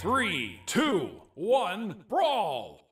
three, two, one, brawl!